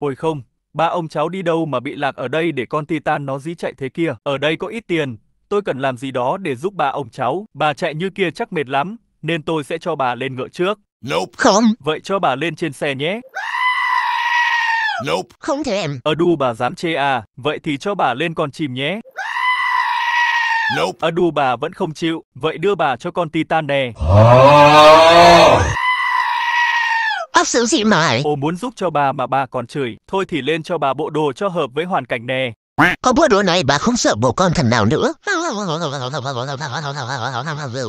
Ôi không, ba ông cháu đi đâu mà bị lạc ở đây để con Titan nó dí chạy thế kia. Ở đây có ít tiền, tôi cần làm gì đó để giúp ba ông cháu. Bà chạy như kia chắc mệt lắm, nên tôi sẽ cho bà lên ngựa trước. Nope. Không. Vậy cho bà lên trên xe nhé. Nope. Không thể em. Ở đu bà dám chê à, vậy thì cho bà lên con chim nhé. Nope. Ở đu bà vẫn không chịu, vậy đưa bà cho con Titan nè. Oh. Bác sướng gì mãi? Ô muốn giúp cho bà mà bà còn chửi. Thôi thì lên cho bà bộ đồ cho hợp với hoàn cảnh nè. Có bộ đồ này bà không sợ bố con thần nào nữa.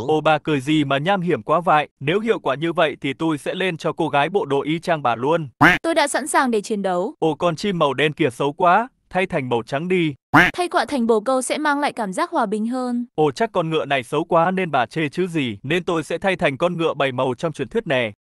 Ô bà cười gì mà nham hiểm quá vậy. Nếu hiệu quả như vậy thì tôi sẽ lên cho cô gái bộ đồ y chang bà luôn. Tôi đã sẵn sàng để chiến đấu. Ô con chim màu đen kia xấu quá. Thay thành màu trắng đi. Thay quạ thành bồ câu sẽ mang lại cảm giác hòa bình hơn. Ồ chắc con ngựa này xấu quá nên bà chê chứ gì. Nên tôi sẽ thay thành con ngựa bảy màu trong truyền thuyết này.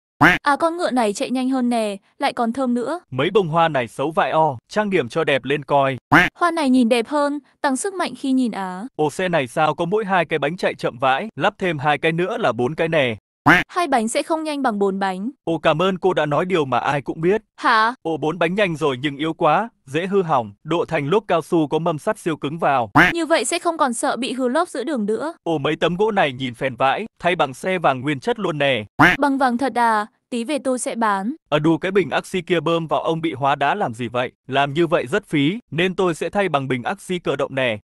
À con ngựa này chạy nhanh hơn nè, lại còn thơm nữa. Mấy bông hoa này xấu vại o, trang điểm cho đẹp lên coi. Hoa này nhìn đẹp hơn, tăng sức mạnh khi nhìn á. Ô xe này sao có mỗi hai cái bánh chạy chậm vãi, lắp thêm hai cái nữa là bốn cái nè. Hai bánh sẽ không nhanh bằng bốn bánh. Ồ cảm ơn cô đã nói điều mà ai cũng biết. Hả? Ồ bốn bánh nhanh rồi nhưng yếu quá, dễ hư hỏng. Độ thành lốp cao su có mâm sắt siêu cứng vào. Như vậy sẽ không còn sợ bị hư lốp giữa đường nữa. Ồ mấy tấm gỗ này nhìn phèn vãi, thay bằng xe vàng nguyên chất luôn nè. Bằng vàng thật à? Tí về tôi sẽ bán. Ở à, đù cái bình axi kia bơm vào ông bị hóa đá làm gì vậy? Làm như vậy rất phí, nên tôi sẽ thay bằng bình axi cơ động nè.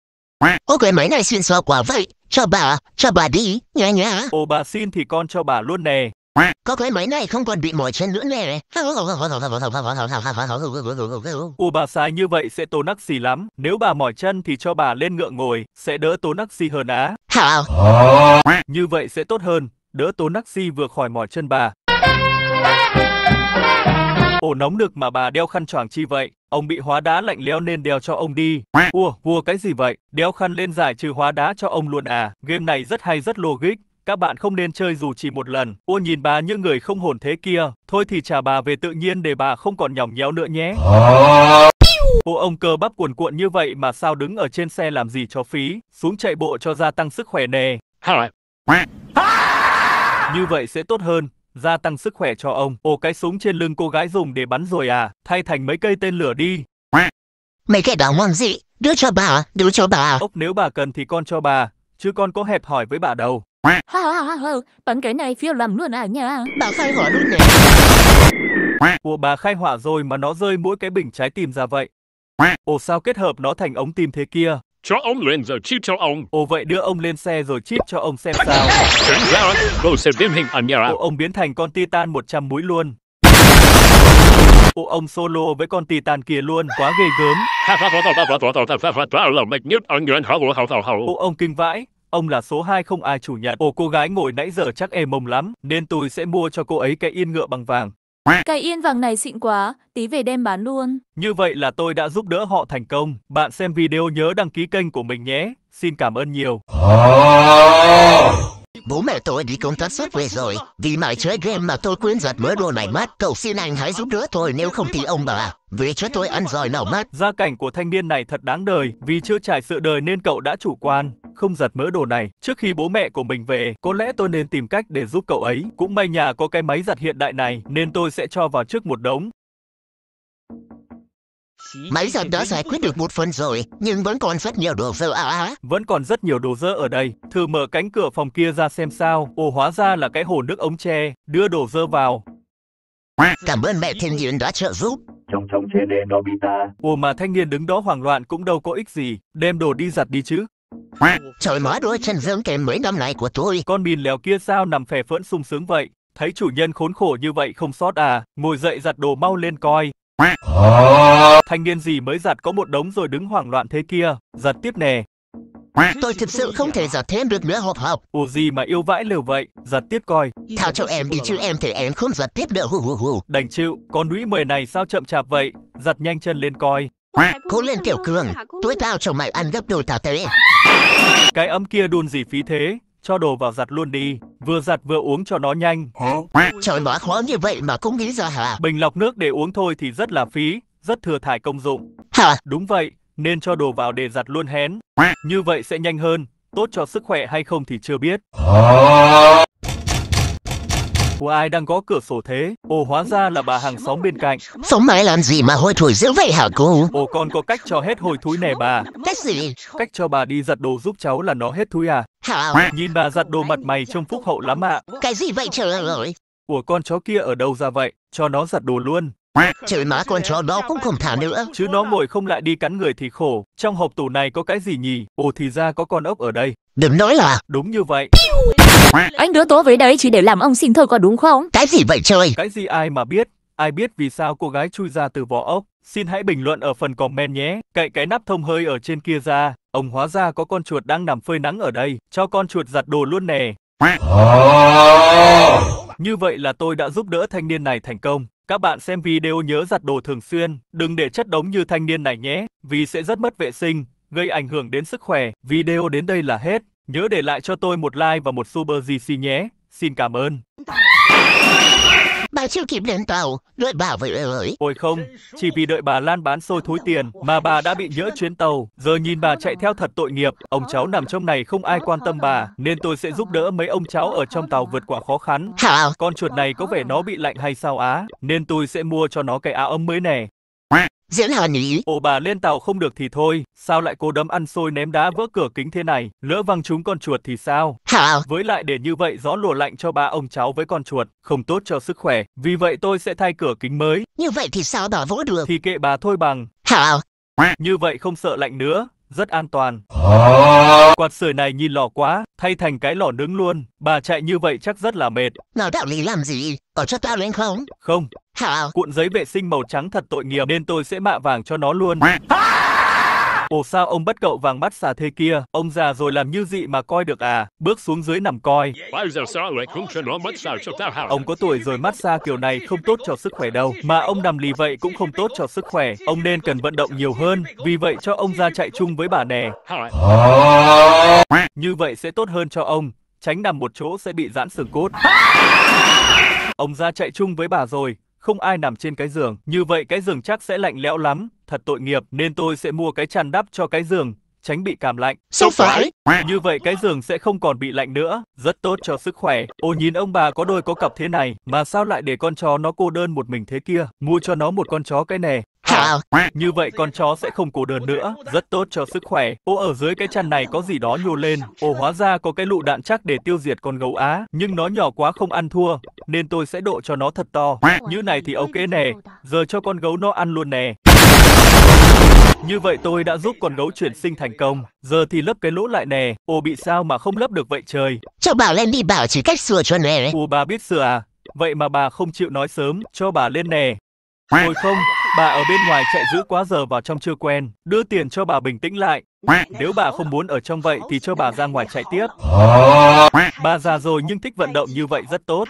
Ô cái máy này xuyên xoa quá vậy. Cho bà, cho bà đi, nhá nhá. Ồ bà xin thì con cho bà luôn nè. Có cái máy này không còn bị mỏi chân nữa nè. Ồ bà sai như vậy sẽ tốn nắc xì lắm. Nếu bà mỏi chân thì cho bà lên ngựa ngồi, sẽ đỡ tốn nắc xì hơn á. Hảo. Như vậy sẽ tốt hơn, đỡ tốn nắc xì vừa khỏi mỏi chân bà. Ổ nóng được mà bà đeo khăn choàng chi vậy? Ông bị hóa đá lạnh lẽo nên đeo cho ông đi. Ủa, vua cái gì vậy? Đeo khăn lên giải trừ hóa đá cho ông luôn à? Game này rất hay rất logic. Các bạn không nên chơi dù chỉ một lần. Ua nhìn bà những người không hồn thế kia. Thôi thì trả bà về tự nhiên để bà không còn nhỏng nhéo nữa nhé. Ô ông cơ bắp cuồn cuộn như vậy mà sao đứng ở trên xe làm gì cho phí, xuống chạy bộ cho gia tăng sức khỏe nè. Như vậy sẽ tốt hơn gia tăng sức khỏe cho ông. Ồ cái súng trên lưng cô gái dùng để bắn rồi à, thay thành mấy cây tên lửa đi. Mấy cái đó mong gì, đưa cho bà, đưa cho bà. Ốc nếu bà cần thì con cho bà, chứ con có hẹp hỏi với bà đâu. Ha ha ha ha, bắn cái này phiêu làm luôn à nha. Bà khai hỏa luôn nè. Của bà khai hỏa rồi mà nó rơi mỗi cái bình trái tim ra vậy. Ồ sao kết hợp nó thành ống tim thế kia? Cho ông lên rồi chít cho ông. Ồ vậy đưa ông lên xe rồi chít cho ông xem sao. Tránh ra, cô sẽ biến hình ảnh nhà. Ồ ông biến thành con Titan 100 mũi luôn. Ồ ông solo với con Titan kia luôn, quá ghê gớm. Ồ ông kinh vãi, ông là số 2 không ai chủ nhận. Ồ cô gái ngồi nãy giờ chắc êm mông lắm, nên tôi sẽ mua cho cô ấy cái yên ngựa bằng vàng. Cái yên vàng này xịn quá, tí về đem bán luôn. Như vậy là tôi đã giúp đỡ họ thành công. Bạn xem video nhớ đăng ký kênh của mình nhé. Xin cảm ơn nhiều. Bố mẹ tôi đi công tác sắp về rồi. Vì mãi chơi game mà tôi quên giặt mớ đồ này mất. Cậu xin anh hãy giúp đỡ tôi nếu không thì ông bà. Vì cho tôi ăn rồi nào mất. Gia cảnh của thanh niên này thật đáng đời. Vì chưa trải sự đời nên cậu đã chủ quan không giặt mỡ đồ này. Trước khi bố mẹ của mình về, có lẽ tôi nên tìm cách để giúp cậu ấy. Cũng may nhà có cái máy giặt hiện đại này, nên tôi sẽ cho vào trước một đống. Máy giặt đã giải quyết được một phần rồi, nhưng vẫn còn rất nhiều đồ dơ à, Vẫn còn rất nhiều đồ dơ ở đây. Thử mở cánh cửa phòng kia ra xem sao. Ồ hóa ra là cái hồ nước ống tre, đưa đồ dơ vào. Cảm ơn mẹ thiên nhiên đã trợ giúp. Trông trông trên đê Nobita. Ồ mà thanh niên đứng đó hoảng loạn cũng đâu có ích gì, đem đồ đi giặt đi chứ. Trời mở đôi chân dương kèm mấy năm nay của tôi. Con bìn lèo kia sao nằm phè phẫn sung sướng vậy? Thấy chủ nhân khốn khổ như vậy không sót à? Ngồi dậy giặt đồ mau lên coi. Thanh niên gì mới giặt có một đống rồi đứng hoảng loạn thế kia. Giặt tiếp nè. Tôi thực sự không thể giặt thêm được nữa hộp hộp. Ủa gì mà yêu vãi lều vậy? Giặt tiếp coi. Thảo cho em đi chứ em thể em không giặt tiếp được. Đành chịu, con đũy mười này sao chậm chạp vậy? Giặt nhanh chân lên coi. Cố lên tiểu cường, tuổi tao cho mày ăn gấp đôi tao tới. Cái ấm kia đun gì phí thế, cho đồ vào giặt luôn đi, vừa giặt vừa uống cho nó nhanh. Trời má khó như vậy mà cũng nghĩ ra hả? Bình lọc nước để uống thôi thì rất là phí, rất thừa thải công dụng. Hả? Đúng vậy, nên cho đồ vào để giặt luôn hén. Như vậy sẽ nhanh hơn, tốt cho sức khỏe hay không thì chưa biết. Của ai đang có cửa sổ thế? Ồ hóa ra là bà hàng xóm bên cạnh. Sống mãi làm gì mà hôi thối dữ vậy hả cô? Ồ con có cách cho hết hồi thúi nè bà. Cách gì? Cách cho bà đi giặt đồ giúp cháu là nó hết thúi à? Hả? Nhìn bà giặt đồ mặt mày trông phúc hậu lắm ạ. À. Cái gì vậy trời ơi? Của con chó kia ở đâu ra vậy? Cho nó giặt đồ luôn. Trời má con chó đó cũng không thả nữa. Chứ nó ngồi không lại đi cắn người thì khổ. Trong hộp tủ này có cái gì nhỉ? Ồ thì ra có con ốc ở đây. Đừng nói là... Đúng như vậy. Anh đứa tố với đấy chỉ để làm ông xin thôi có đúng không? Cái gì vậy trời? Cái gì ai mà biết? Ai biết vì sao cô gái chui ra từ vỏ ốc? Xin hãy bình luận ở phần comment nhé. Cậy cái nắp thông hơi ở trên kia ra. Ông hóa ra có con chuột đang nằm phơi nắng ở đây. Cho con chuột giặt đồ luôn nè. Như vậy là tôi đã giúp đỡ thanh niên này thành công. Các bạn xem video nhớ giặt đồ thường xuyên, đừng để chất đống như thanh niên này nhé, vì sẽ rất mất vệ sinh, gây ảnh hưởng đến sức khỏe. Video đến đây là hết. Nhớ để lại cho tôi một like và một super GC nhé. Xin cảm ơn. Bà chưa kịp lên tàu, đợi bà vậy ơi. Ôi không, chỉ vì đợi bà Lan bán xôi thối tiền mà bà đã bị nhỡ chuyến tàu. Giờ nhìn bà chạy theo thật tội nghiệp, ông cháu nằm trong này không ai quan tâm bà, nên tôi sẽ giúp đỡ mấy ông cháu ở trong tàu vượt qua khó khăn. Hả? Con chuột này có vẻ nó bị lạnh hay sao á, nên tôi sẽ mua cho nó cái áo ấm mới nè. Giữ hà nhỉ? Ồ bà lên tàu không được thì thôi, sao lại cô đấm ăn xôi ném đá vỡ cửa kính thế này, lỡ văng chúng con chuột thì sao? Hả? Với lại để như vậy gió lùa lạnh cho ba ông cháu với con chuột, không tốt cho sức khỏe, vì vậy tôi sẽ thay cửa kính mới. Như vậy thì sao đỏ vỗ được? Thì kệ bà thôi bằng. Hả? Như vậy không sợ lạnh nữa, rất an toàn. Quạt sưởi này nhìn lò quá, thay thành cái lò nướng luôn. Bà chạy như vậy chắc rất là mệt. Nào đạo lý làm gì? Có cho tao lên không? Không. Hả? Cuộn giấy vệ sinh màu trắng thật tội nghiệp nên tôi sẽ mạ vàng cho nó luôn. Ồ sao ông bắt cậu vàng mắt xà thế kia, ông già rồi làm như dị mà coi được à, bước xuống dưới nằm coi. Ông có tuổi rồi mắt xa kiểu này không tốt cho sức khỏe đâu, mà ông nằm lì vậy cũng không tốt cho sức khỏe, ông nên cần vận động nhiều hơn, vì vậy cho ông ra chạy chung với bà nè. Như vậy sẽ tốt hơn cho ông, tránh nằm một chỗ sẽ bị giãn xương cốt. Ông ra chạy chung với bà rồi, không ai nằm trên cái giường, như vậy cái giường chắc sẽ lạnh lẽo lắm, thật tội nghiệp, nên tôi sẽ mua cái chăn đắp cho cái giường, tránh bị cảm lạnh. Sao phải? Như vậy cái giường sẽ không còn bị lạnh nữa, rất tốt cho sức khỏe. Ô nhìn ông bà có đôi có cặp thế này, mà sao lại để con chó nó cô đơn một mình thế kia? Mua cho nó một con chó cái nè, thảo. Như vậy con chó sẽ không cô đơn nữa, rất tốt cho sức khỏe. Ô ở dưới cái chăn này có gì đó nhô lên, Ồ hóa ra có cái lụ đạn chắc để tiêu diệt con gấu Á, nhưng nó nhỏ quá không ăn thua, nên tôi sẽ độ cho nó thật to. Như này thì ok nè, giờ cho con gấu nó ăn luôn nè. Như vậy tôi đã giúp con gấu chuyển sinh thành công. Giờ thì lấp cái lỗ lại nè. Ồ bị sao mà không lấp được vậy trời. Cho bảo lên đi bảo chỉ cách sửa cho nè. Ồ bà biết sửa à? Vậy mà bà không chịu nói sớm. Cho bà lên nè. Ôi không, Bà ở bên ngoài chạy giữ quá giờ vào trong chưa quen, đưa tiền cho bà bình tĩnh lại. Nếu bà không muốn ở trong vậy thì cho bà ra ngoài chạy tiếp. Bà già rồi nhưng thích vận động như vậy rất tốt.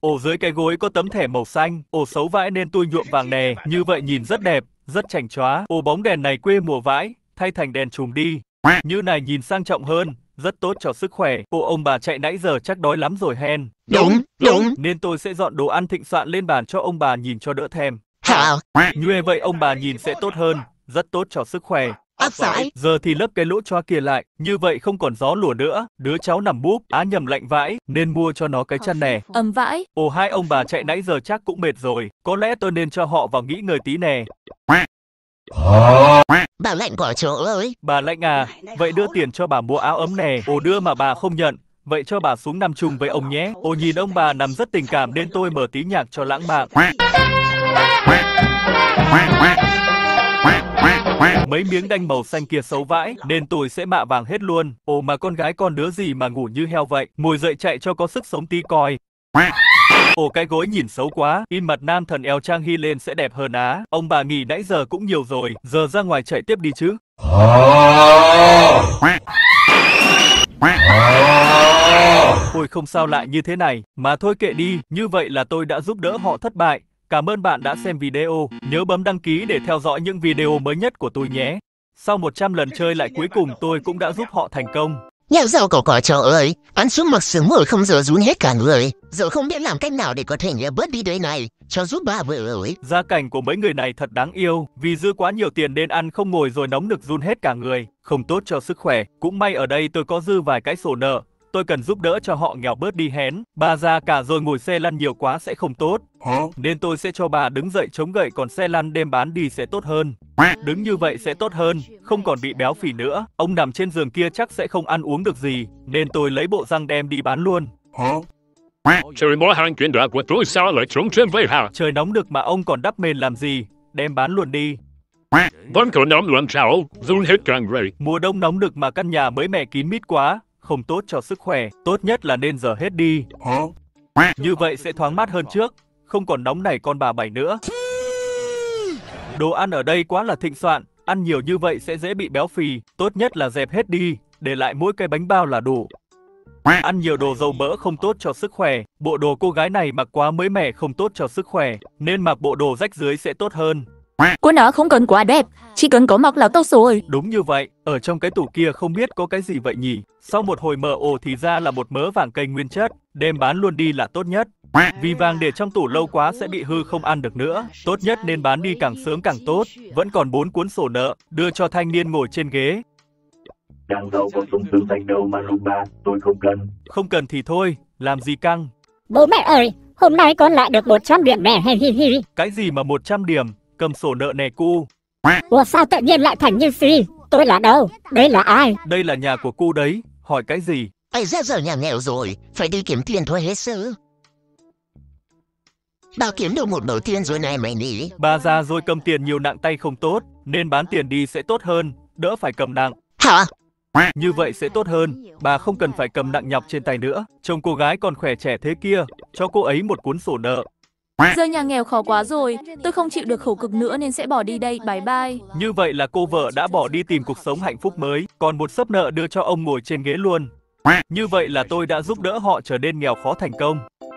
Ổ dưới cái gối có tấm thẻ màu xanh, ổ xấu vãi nên tôi nhuộm vàng nè, như vậy nhìn rất đẹp, rất chảnh chóa. Ổ bóng đèn này quê mùa vãi, thay thành đèn chùm đi. Như này nhìn sang trọng hơn, rất tốt cho sức khỏe. Cô ông bà chạy nãy giờ chắc đói lắm rồi hen. Đúng, đúng. Nên tôi sẽ dọn đồ ăn thịnh soạn lên bàn cho ông bà nhìn cho đỡ thèm sợ. Như vậy ông bà nhìn sẽ tốt hơn, rất tốt cho sức khỏe. Bác sỏi. Giờ thì lấp cái lỗ choa kia lại, như vậy không còn gió lùa nữa, đứa cháu nằm búp, á nhầm lạnh vãi, nên mua cho nó cái chăn nè. Ấm vãi. Ồ hai ông bà chạy nãy giờ chắc cũng mệt rồi, có lẽ tôi nên cho họ vào nghỉ ngơi tí nè. Bà lạnh của chỗ ơi. Bà lạnh à, vậy đưa tiền cho bà mua áo ấm nè. Ồ đưa mà bà không nhận, vậy cho bà xuống nằm chung với ông nhé. Ồ nhìn ông bà nằm rất tình cảm nên tôi mở tí nhạc cho lãng mạn. Mấy miếng đanh màu xanh kia xấu vãi, nên tôi sẽ mạ vàng hết luôn. Ồ mà con gái con đứa gì mà ngủ như heo vậy, mùi dậy chạy cho có sức sống tí coi. Ồ cái gối nhìn xấu quá, in mặt nam thần eo Trang Hy lên sẽ đẹp hơn á. Ông bà nghỉ nãy giờ cũng nhiều rồi, giờ ra ngoài chạy tiếp đi chứ. Ôi không sao lại như thế này, mà thôi kệ đi, như vậy là tôi đã giúp đỡ họ thất bại. Cảm ơn bạn đã xem video, nhớ bấm đăng ký để theo dõi những video mới nhất của tôi nhé. Sau 100 lần chơi lại cuối cùng tôi cũng đã giúp họ thành công. Nhà giàu cậu cỏ trời ơi, ăn xuống mặc sướng mồi không giờ rún hết cả người. Giờ không biết làm cách nào để có thể bớt đi đời này, cho giúp ba vợ ơi. Gia cảnh của mấy người này thật đáng yêu, vì dư quá nhiều tiền nên ăn không ngồi rồi nóng nực run hết cả người, không tốt cho sức khỏe. Cũng may ở đây tôi có dư vài cái sổ nợ, tôi cần giúp đỡ cho họ nghèo bớt đi hén. Bà già cả rồi ngồi xe lăn nhiều quá sẽ không tốt. Nên tôi sẽ cho bà đứng dậy chống gậy còn xe lăn đem bán đi sẽ tốt hơn. Đứng như vậy sẽ tốt hơn, không còn bị béo phì nữa. Ông nằm trên giường kia chắc sẽ không ăn uống được gì, nên tôi lấy bộ răng đem đi bán luôn. Trời nóng được mà ông còn đắp mền làm gì, đem bán luôn đi. Vẫn còn nóng luôn sao, run hết càng Mùa đông nóng được mà căn nhà mới mẻ kín mít quá, không tốt cho sức khỏe, tốt nhất là nên giờ hết đi. Như vậy sẽ thoáng mát hơn trước, không còn nóng nảy con bà bảy nữa. Đồ ăn ở đây quá là thịnh soạn, ăn nhiều như vậy sẽ dễ bị béo phì, tốt nhất là dẹp hết đi, để lại mỗi cái bánh bao là đủ. Ăn nhiều đồ dầu mỡ không tốt cho sức khỏe, bộ đồ cô gái này mặc quá mới mẻ không tốt cho sức khỏe, nên mặc bộ đồ rách dưới sẽ tốt hơn. Của nó không cần quá đẹp, chỉ cần có mọc là tốt rồi. Đúng như vậy, ở trong cái tủ kia không biết có cái gì vậy nhỉ? Sau một hồi mở ồ thì ra là một mớ vàng cây nguyên chất, đem bán luôn đi là tốt nhất. Vì vàng để trong tủ lâu quá sẽ bị hư không ăn được nữa, tốt nhất nên bán đi càng sớm càng tốt. Vẫn còn bốn cuốn sổ nợ, đưa cho thanh niên ngồi trên ghế. Đằng đâu có súng sướng thanh đâu mà ba, tôi không cần. Không cần thì thôi, làm gì căng. Bố mẹ ơi, hôm nay con lại được 100 điểm mẹ, Cái gì mà 100 điểm, cầm sổ nợ nè cu. Ủa sao tự nhiên lại thành như gì? Tôi là đâu? Đây là ai? Đây là nhà của cu đấy, hỏi cái gì? Ai ra giờ nhà nghèo rồi, phải đi kiếm tiền thôi hết sức. Tao kiếm được một đầu tiên rồi này mày nỉ. Bà già rồi cầm tiền nhiều nặng tay không tốt, nên bán tiền đi sẽ tốt hơn, đỡ phải cầm nặng. Hả? Như vậy sẽ tốt hơn, bà không cần phải cầm nặng nhọc trên tay nữa. Chồng cô gái còn khỏe trẻ thế kia, cho cô ấy một cuốn sổ nợ, Giờ nhà nghèo khó quá rồi, tôi không chịu được khổ cực nữa nên sẽ bỏ đi đây, bye bye. Như vậy là cô vợ đã bỏ đi tìm cuộc sống hạnh phúc mới, còn một sấp nợ đưa cho ông ngồi trên ghế luôn. Như vậy là tôi đã giúp đỡ họ trở nên nghèo khó thành công.